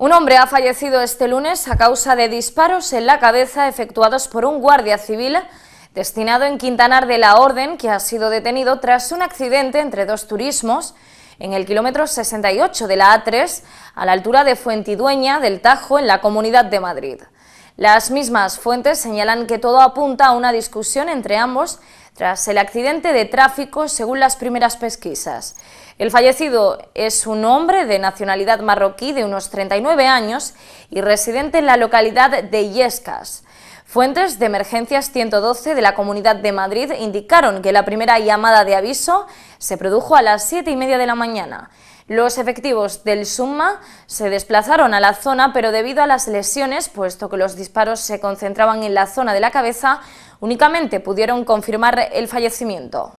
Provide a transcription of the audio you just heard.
Un hombre ha fallecido este lunes a causa de disparos en la cabeza efectuados por un guardia civil destinado en Quintanar de la Orden, que ha sido detenido tras un accidente entre dos turismos en el kilómetro 68 de la A3, a la altura de Fuentidueña del Tajo, en la Comunidad de Madrid. Las mismas fuentes señalan que todo apunta a una discusión entre ambos tras el accidente de tráfico, según las primeras pesquisas. El fallecido es un hombre de nacionalidad marroquí de unos 39 años y residente en la localidad de Yescas. Fuentes de emergencias 112 de la Comunidad de Madrid indicaron que la primera llamada de aviso se produjo a las siete y media de la mañana. Los efectivos del SUMMA se desplazaron a la zona, pero debido a las lesiones, puesto que los disparos se concentraban en la zona de la cabeza, únicamente pudieron confirmar el fallecimiento.